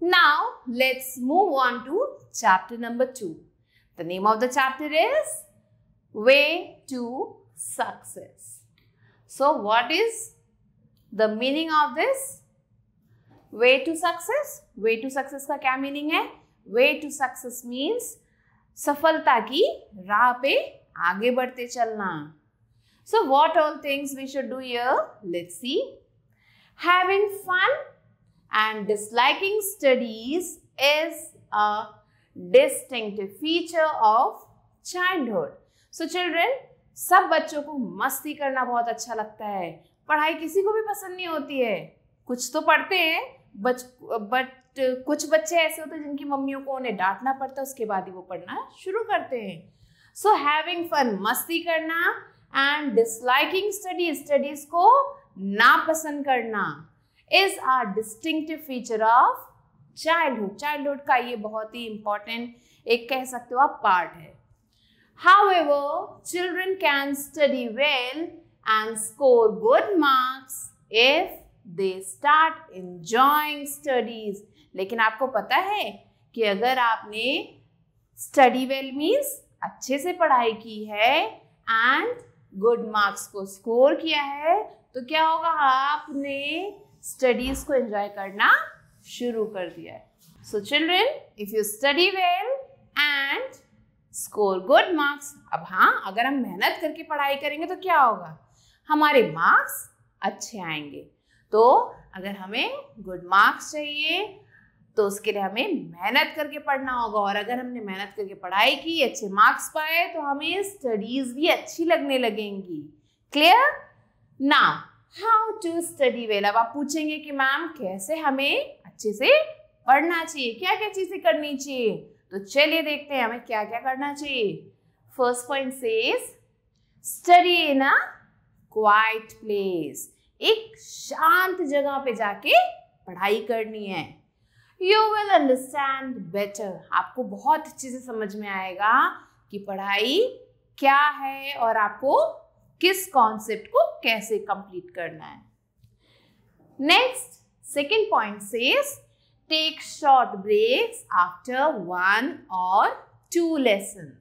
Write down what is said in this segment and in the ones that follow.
Now, let's move on to chapter number 2. The name of the chapter is Way to Success. So, what is the meaning of this? Way to success? Way to success ka kya meaning hai? Way to success means सफलता की राह पे आगे बढ़ते So what all things we should do here? Let's see. Having fun and disliking studies is a distinctive feature of childhood. So children, सब बच्चों को मस्ती करना बहुत अच्छा लगता है पढ़ाई किसी को भी पसंद नहीं होती है कुछ तो पढ़ते हैं बच बट कुछ बच्चे ऐसे होते हैं जिनकी मम्मियों को उन्हें डांटना पड़ता है उसके बाद ही वो पढ़ना शुरू करते हैं सो हैविंग फन मस्ती करना एंड डिसलाइकिंग स्टडी स्टडीज को ना पसंद करना is are distinctive feature of childhood childhood का ये बहुत ही इंपॉर्टेंट एक कह सकते हो आप पार्ट है however children can study well and score good marks if they start enjoying studies लेकिन आपको पता है कि अगर आपने स्टडी वेल मीन्स अच्छे से पढ़ाई की है एंड गुड मार्क्स को स्कोर किया है तो क्या होगा आपने स्टडीज को एंजॉय करना शुरू कर दिया है so children if you study well and score good marks अब हाँ अगर हम मेहनत करके पढ़ाई करेंगे तो क्या होगा हमारे मार्क्स अच्छे आएंगे तो अगर हमें गुड मार्क्स चाहिए तो उसके लिए हमें मेहनत करके पढ़ना होगा और अगर हमने मेहनत करके पढ़ाई की अच्छे मार्क्स पाए तो हमें स्टडीज भी अच्छी लगने लगेंगी clear now how to study well अब आप पूछेंगे कि मैम कैसे हमें अच्छे से पढ़ना चाहिए क्या क्या चीज़ें करनी चाहिए तो चलिए देखते हैं हमें क्या क्या करना चाहिए first point says study in a quiet place एक शांत जगह पे जाके पढ़ाई करनी है यू विल अंडरस्टैंड बेटर आपको बहुत अच्छे से समझ में आएगा कि पढ़ाई क्या है और आपको किस कॉन्सेप्ट को कैसे कंप्लीट करना है next second point says take short breaks after one और two lesson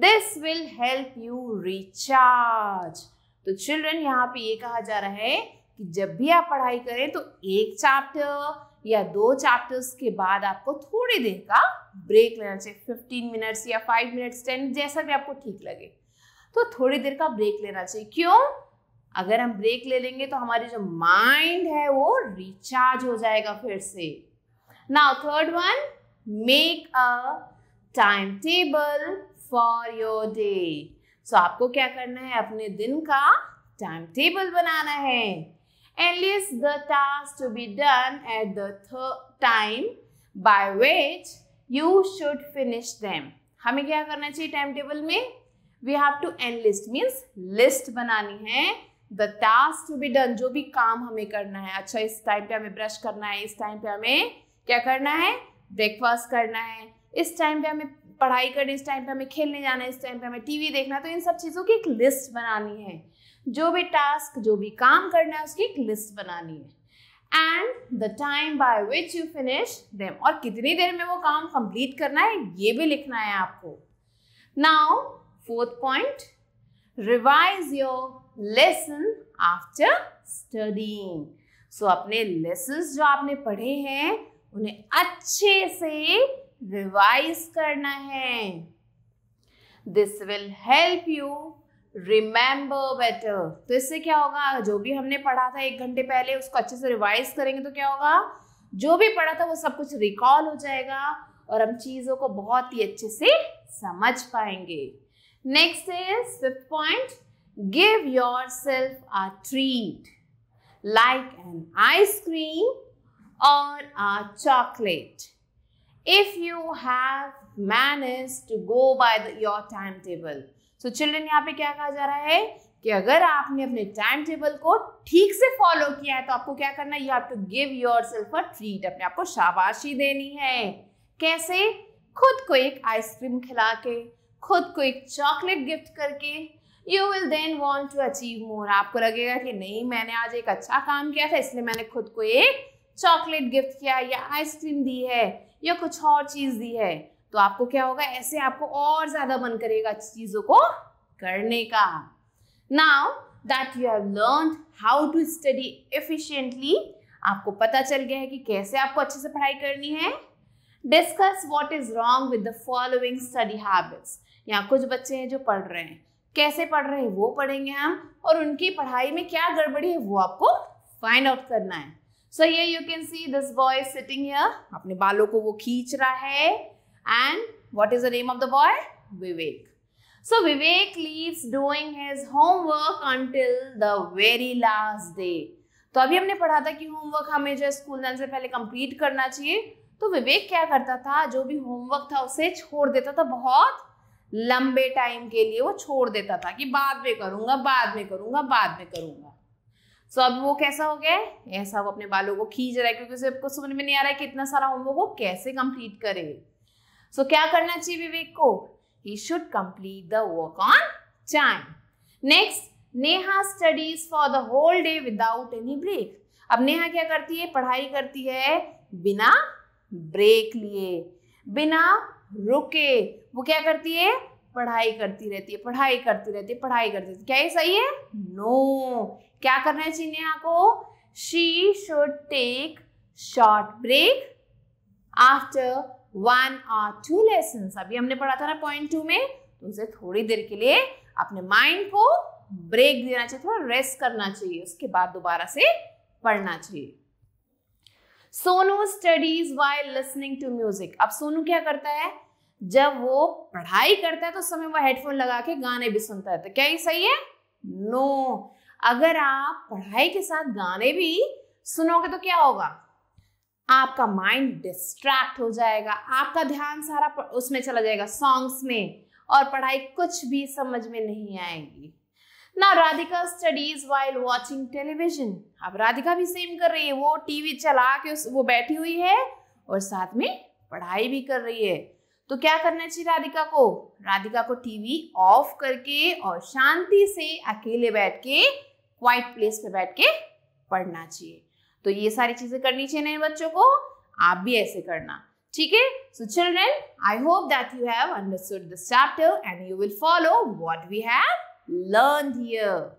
this will help you recharge तो चिल्ड्रन यहाँ पे ये कहा जा रहा है कि जब भी आप पढ़ाई करें तो एक चैप्टर या दो चैप्टर्स के बाद आपको थोड़ी देर का ब्रेक लेना चाहिए 15 मिनट्स या 5 मिनट्स 10 जैसा भी आपको ठीक लगे तो थोड़ी देर का ब्रेक लेना चाहिए क्यों अगर हम ब्रेक ले लेंगे तो हमारी जो माइंड है वो रिचार्ज हो जाएगा फिर से now third one make a time table for your day so आपको क्या करना है अपने दिन का टाइम टेबल बनाना है and list the task to be done at the time by which you should finish them हमें क्या करना चाहिए टाइम टेबल में we have to list means list बनानी है the task to be done जो भी काम हमें करना है अच्छा इस टाइम पे हमें ब्रश करना है इस टाइम पे हमें क्या करना है ब्रेकफास्ट करना है इस टाइम पे हमें पढ़ाई करनी इस टाइम पे हमें खेलने जाना है इस टाइम पे हमें टीवी देखना है तो इन सब चीज़ों की एक लिस्ट बनानी है जो भी टास्क जो भी काम करना है उसकी एक लिस्ट बनानी है and the time by which you finish them और कितनी देर में वो काम कंप्लीट करना है ये भी लिखना है आपको now Fourth point, revise your lesson after studying. So so, अपने लेसन्स जो आपने पढ़े हैं उन्हें अच्छे से रिवाइज करना है this will help you remember better तो इससे क्या होगा जो भी हमने पढ़ा था एक घंटे पहले उसको अच्छे से रिवाइज करेंगे तो क्या होगा जो भी पढ़ा था वो सब कुछ रिकॉल हो जाएगा और हम चीज़ों को बहुत ही अच्छे से समझ पाएंगे Next is fifth point. Give yourself a treat like an ice cream or a chocolate. If you have managed to go by the, your timetable. So children यहाँ पे क्या कहा जा रहा है कि अगर आपने अपने टाइम टेबल को ठीक से फॉलो किया है तो आपको क्या करना है you have to give yourself a treat अपने आपको शाबाशी देनी है कैसे खुद को एक आइसक्रीम खिला के खुद को एक चॉकलेट गिफ्ट करके you will then want to achieve more आपको लगेगा कि नहीं मैंने आज एक अच्छा काम किया था इसलिए मैंने खुद को एक चॉकलेट गिफ्ट किया या आइसक्रीम दी है या कुछ और चीज़ दी है तो आपको क्या होगा ऐसे आपको और ज़्यादा मन करेगा चीज़ों को करने का now that you have learn how to study efficiently आपको पता चल गया है कि कैसे आपको अच्छे से पढ़ाई करनी है discuss what is wrong with the following study habits यहाँ कुछ बच्चे हैं जो पढ़ रहे हैं कैसे पढ़ रहे हैं वो पढ़ेंगे हम और उनकी पढ़ाई में क्या गड़बड़ी है वो आपको फाइंड आउट करना है सो ये you can see this boy sitting here अपने बालों को वो खींच रहा है and what is the name of the boy Vivek so Vivek leaves doing his homework until the very last day तो अभी हमने पढ़ा था कि होमवर्क हमें जो स्कूल जाने से पहले कंप्लीट करना चाहिए तो विवेक क्या करता था जो भी होमवर्क था उसे छोड़ देता था बहुत लंबे टाइम के लिए वो छोड़ देता था कि बाद में करूंगा बाद में करूंगा बाद में करूंगा सो अब वो कैसा हो गया ऐसा वो अपने बालों को खींच रहा है क्योंकि उसे आपको समझ में नहीं आ रहा है कि इतना सारा होमवर्क वो कैसे कंप्लीट करे सो क्या करना चाहिए विवेक को he should complete the work on time next Neha studies for the whole day without any break अब नेहा क्या करती है पढ़ाई करती है बिना ब्रेक लिए बिना रुके वो क्या करती है पढ़ाई करती रहती है पढ़ाई करती रहती है पढ़ाई करती रहती है क्या ये सही है नो no. क्या करना चाहिए यहाँ को she should take short break after one और टू लेसन अभी हमने पढ़ा था ना पॉइंट टू में तो उसे थोड़ी देर के लिए अपने माइंड को ब्रेक देना चाहिए थोड़ा रेस्ट करना चाहिए उसके बाद दोबारा से पढ़ना चाहिए Sonu studies why listening to music अब सोनू क्या करता है जब वो पढ़ाई करता है तो उस समय वो हेडफोन लगा के गाने भी सुनता है तो क्या ये सही है नो no. अगर आप पढ़ाई के साथ गाने भी सुनोगे तो क्या होगा आपका माइंड डिस्ट्रैक्ट हो जाएगा आपका ध्यान सारा उसमें चला जाएगा सॉन्ग्स में और पढ़ाई कुछ भी समझ में नहीं आएगी ना Radhika studies while watching television अब राधिका भी सेम कर रही है वो टीवी चला के उस वो बैठी हुई है और साथ में पढ़ाई भी कर रही है तो क्या करना चाहिए राधिका को राधिका को टीवी ऑफ करके और शांति से अकेले बैठ के क्वाइट प्लेस पे बैठ के पढ़ना चाहिए तो ये सारी चीजें करनी चाहिए नए बच्चों को आप भी ऐसे करना ठीक है so children I hope that you have understood this chapter and you will follow what we have learned here.